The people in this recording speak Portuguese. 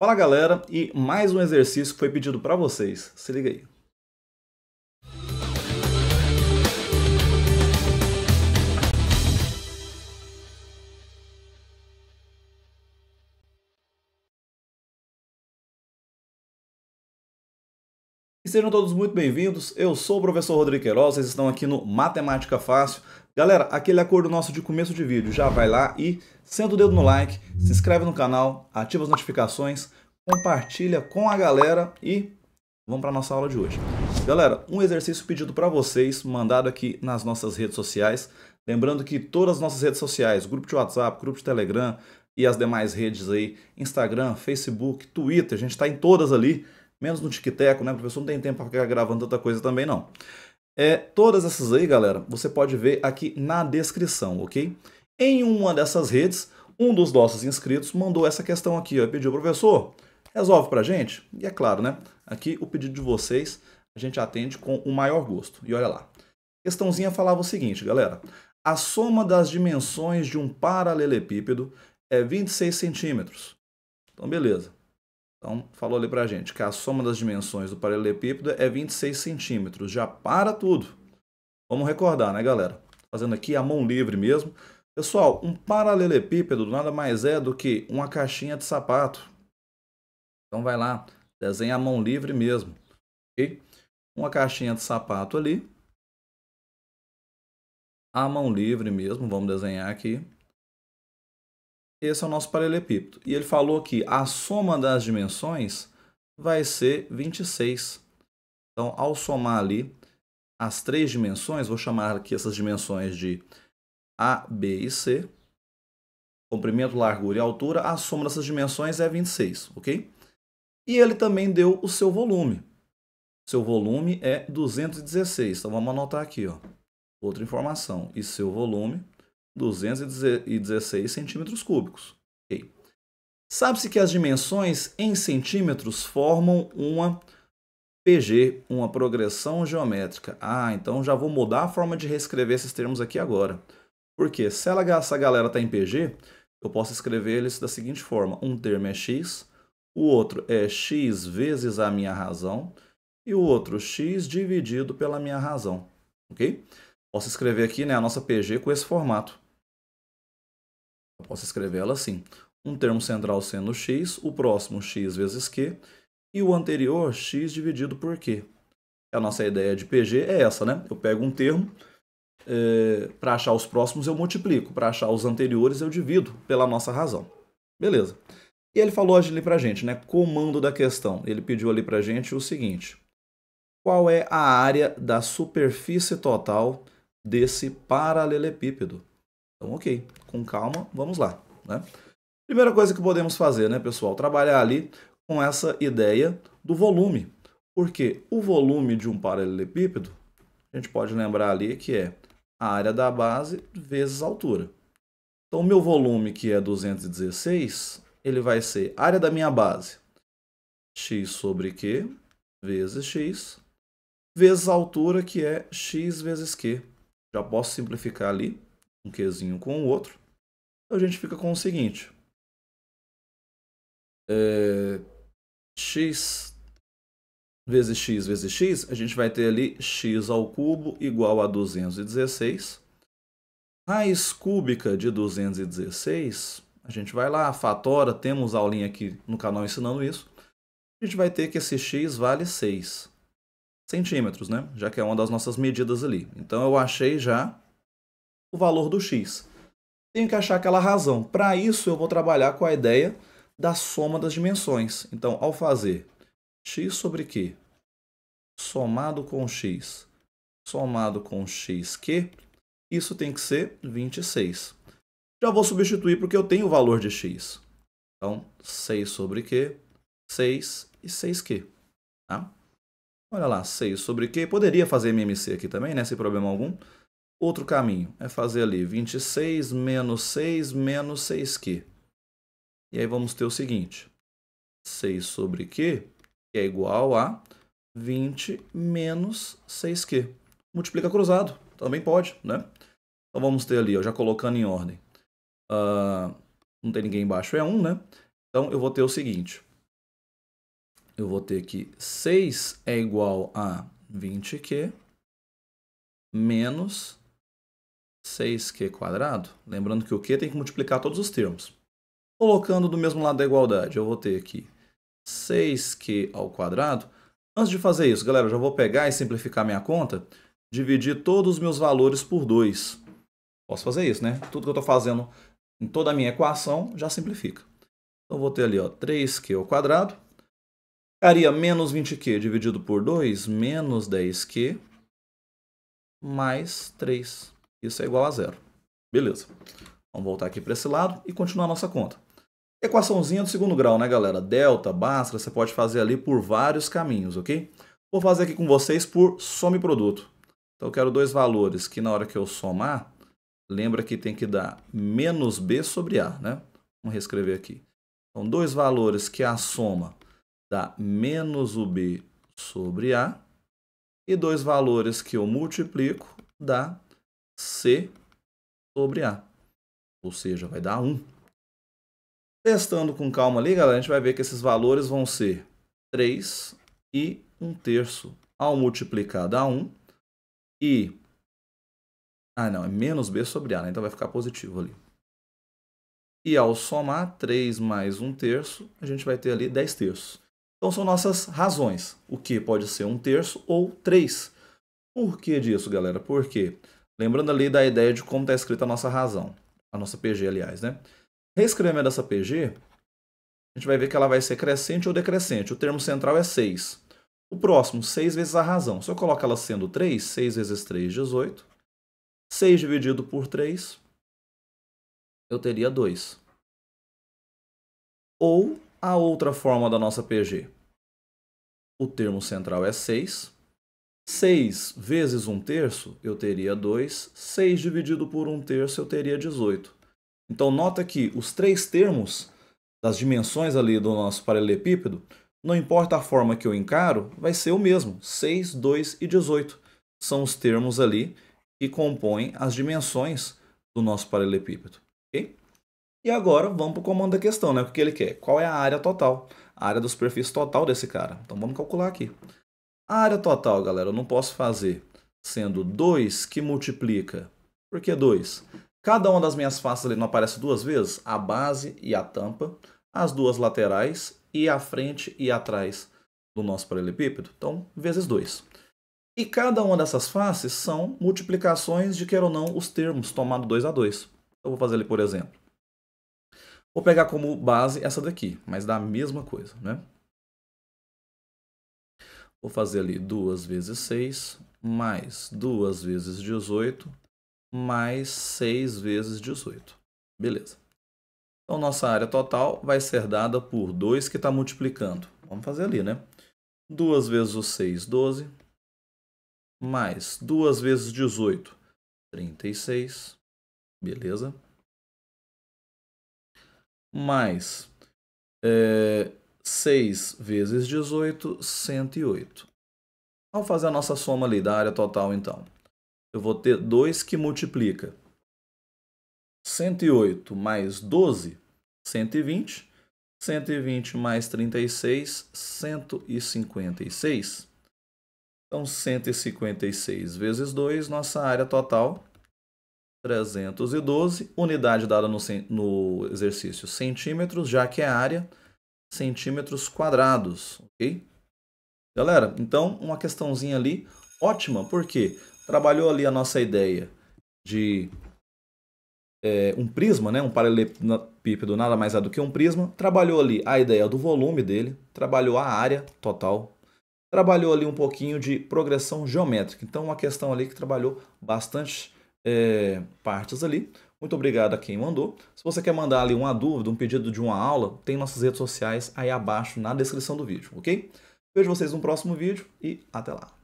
Fala galera, e mais um exercício que foi pedido para vocês. Se liga aí. E sejam todos muito bem-vindos. Eu sou o professor Rodrigo Queiroz, vocês estão aqui no Matemática Fácil, Galera, aquele acordo nosso de começo de vídeo, já vai lá e senta o dedo no like, se inscreve no canal, ativa as notificações, compartilha com a galera e vamos para nossa aula de hoje. Galera, um exercício pedido para vocês, mandado aqui nas nossas redes sociais. Lembrando que todas as nossas redes sociais, grupo de WhatsApp, grupo de Telegram e as demais redes aí, Instagram, Facebook, Twitter, a gente está em todas ali, menos no TikTok, né? O professor não tem tempo para ficar gravando tanta coisa também não. É, todas essas aí, galera, você pode ver aqui na descrição, ok? Em uma dessas redes, um dos nossos inscritos mandou essa questão aqui, ó, pediu, professor, resolve pra gente? E é claro, né? Aqui o pedido de vocês a gente atende com o maior gosto. E olha lá. A questãozinha falava o seguinte, galera. A soma das dimensões de um paralelepípedo é 26 centímetros. Então, beleza. Então, falou ali para a gente que a soma das dimensões do paralelepípedo é 26 centímetros. Já para tudo. Vamos recordar, né, galera? Fazendo aqui a mão livre mesmo. Pessoal, um paralelepípedo nada mais é do que uma caixinha de sapato. Então, vai lá, desenha a mão livre mesmo. Okay? Uma caixinha de sapato ali. A mão livre mesmo, vamos desenhar aqui. Esse é o nosso paralelepípedo. E ele falou que a soma das dimensões vai ser 26. Então, ao somar ali as três dimensões, vou chamar aqui essas dimensões de A, B e C, comprimento, largura e altura, a soma dessas dimensões é 26, ok? E ele também deu o seu volume. Seu volume é 216. Então, vamos anotar aqui, ó, outra informação. E seu volume 216 centímetros cúbicos. Okay. Sabe-se que as dimensões em centímetros formam uma PG, uma progressão geométrica. Ah, então já vou mudar a forma de reescrever esses termos aqui agora. Porque se ela, essa galera está em PG, eu posso escrever eles da seguinte forma. Um termo é x, o outro é x vezes a minha razão, e o outro x dividido pela minha razão. Ok? Posso escrever aqui né, a nossa PG com esse formato. Eu posso escrever ela assim. Um termo central sendo x, o próximo x vezes q, e o anterior x dividido por q. A nossa ideia de PG é essa, né? Eu pego um termo, é, para achar os próximos eu multiplico, para achar os anteriores eu divido pela nossa razão. Beleza. E ele falou ali para a gente, né? Comando da questão. Ele pediu ali para a gente o seguinte. Qual é a área da superfície total desse paralelepípedo? Então, ok, com calma, vamos lá. Né? Primeira coisa que podemos fazer, né, pessoal? Trabalhar ali com essa ideia do volume. Porque o volume de um paralelepípedo, a gente pode lembrar ali que é a área da base vezes a altura. Então, o meu volume, que é 216, ele vai ser área da minha base, x sobre q, vezes x, vezes a altura, que é x vezes q. Já posso simplificar ali um Qzinho com o outro, a gente fica com o seguinte. É, x vezes x vezes x, a gente vai ter ali x ao cubo igual a 216. Raiz cúbica de 216, a gente vai lá, fatora, temos aulinha aqui no canal ensinando isso. A gente vai ter que esse x vale 6 centímetros, né? Já que é uma das nossas medidas ali. Então eu achei já o valor do x. Tenho que achar aquela razão. Para isso, eu vou trabalhar com a ideia da soma das dimensões. Então, ao fazer x sobre q somado com x somado com xq, isso tem que ser 26. Já vou substituir porque eu tenho o valor de x. Então, 6 sobre q, 6 e 6q. Tá? Olha lá, 6 sobre q. Poderia fazer MMC aqui também, né? Sem problema algum. Outro caminho é fazer ali 26 menos 6 menos 6q. E aí vamos ter o seguinte, 6 sobre q é igual a 20 menos 6q. Multiplica cruzado, também pode, né? Então vamos ter ali, ó, já colocando em ordem. Uh, não tem ninguém embaixo, é 1, né? Então eu vou ter o seguinte. Eu vou ter que 6 é igual a 20q menos 6q quadrado, lembrando que o q tem que multiplicar todos os termos. Colocando do mesmo lado da igualdade, eu vou ter aqui 6q ao quadrado. Antes de fazer isso, galera, já vou pegar e simplificar minha conta, dividir todos os meus valores por 2. Posso fazer isso, né? Tudo que eu estou fazendo em toda a minha equação já simplifica. Então, vou ter ali ó, 3q ao quadrado. Ficaria menos 20q dividido por 2, menos 10q, mais 3. Isso é igual a zero. Beleza. Vamos voltar aqui para esse lado e continuar a nossa conta. Equaçãozinha do segundo grau, né, galera? Delta, Bhaskara, você pode fazer ali por vários caminhos, ok? Vou fazer aqui com vocês por some produto. Então, eu quero dois valores que na hora que eu somar, lembra que tem que dar menos B sobre A, né? Vamos reescrever aqui. Então, dois valores que a soma dá menos o B sobre A e dois valores que eu multiplico dá C sobre A. Ou seja, vai dar 1. Testando com calma ali, galera, a gente vai ver que esses valores vão ser 3 e 1 terço. Ao multiplicar dá 1. E... Ah, não, é menos B sobre A, né? Então vai ficar positivo ali. E ao somar 3 mais 1 terço, a gente vai ter ali 10 terços. Então são nossas razões, o que pode ser 1 terço ou 3. Por que disso, galera? Por Porque Lembrando ali da ideia de como está escrita a nossa razão, a nossa PG, aliás, né? Reescrevendo essa PG, a gente vai ver que ela vai ser crescente ou decrescente. O termo central é 6. O próximo, 6 vezes a razão. Se eu coloco ela sendo 3, 6 vezes 3, 18. 6 dividido por 3, eu teria 2. Ou a outra forma da nossa PG. O termo central é 6 6 vezes 1 terço, eu teria 2. 6 dividido por 1 terço, eu teria 18. Então, nota que os três termos das dimensões ali do nosso paralelepípedo, não importa a forma que eu encaro, vai ser o mesmo. 6, 2 e 18 são os termos ali que compõem as dimensões do nosso paralelepípedo. Okay? E agora vamos para o comando da questão, né? que ele quer qual é a área total, a área da superfície total desse cara. Então vamos calcular aqui. A área total, galera, eu não posso fazer sendo 2 que multiplica. Por que 2? Cada uma das minhas faces ali não aparece duas vezes? A base e a tampa, as duas laterais e a frente e atrás do nosso paralelepípedo. Então, vezes 2. E cada uma dessas faces são multiplicações de, quer ou não, os termos tomado 2 a 2. Eu vou fazer ali, por exemplo. Vou pegar como base essa daqui, mas dá a mesma coisa, né? Vou fazer ali 2 vezes 6, mais 2 vezes 18, mais 6 vezes 18. Beleza. Então, nossa área total vai ser dada por 2 que está multiplicando. Vamos fazer ali, né? 2 vezes o 6, 12. Mais 2 vezes 18, 36. Beleza. Mais é, 6 vezes 18, 108. Vamos fazer a nossa soma ali da área total, então. Eu vou ter 2 que multiplica 108 mais 12, 120. 120 mais 36, 156. Então, 156 vezes 2, nossa área total, 312. Unidade dada no, no exercício centímetros, já que é área centímetros quadrados, ok? Galera, então uma questãozinha ali ótima, porque trabalhou ali a nossa ideia de é, um prisma, né? um paralelepípedo nada mais é do que um prisma, trabalhou ali a ideia do volume dele, trabalhou a área total, trabalhou ali um pouquinho de progressão geométrica. Então, uma questão ali que trabalhou bastante é, partes ali. Muito obrigado a quem mandou. Se você quer mandar ali uma dúvida, um pedido de uma aula, tem nossas redes sociais aí abaixo na descrição do vídeo, ok? Vejo vocês no próximo vídeo e até lá.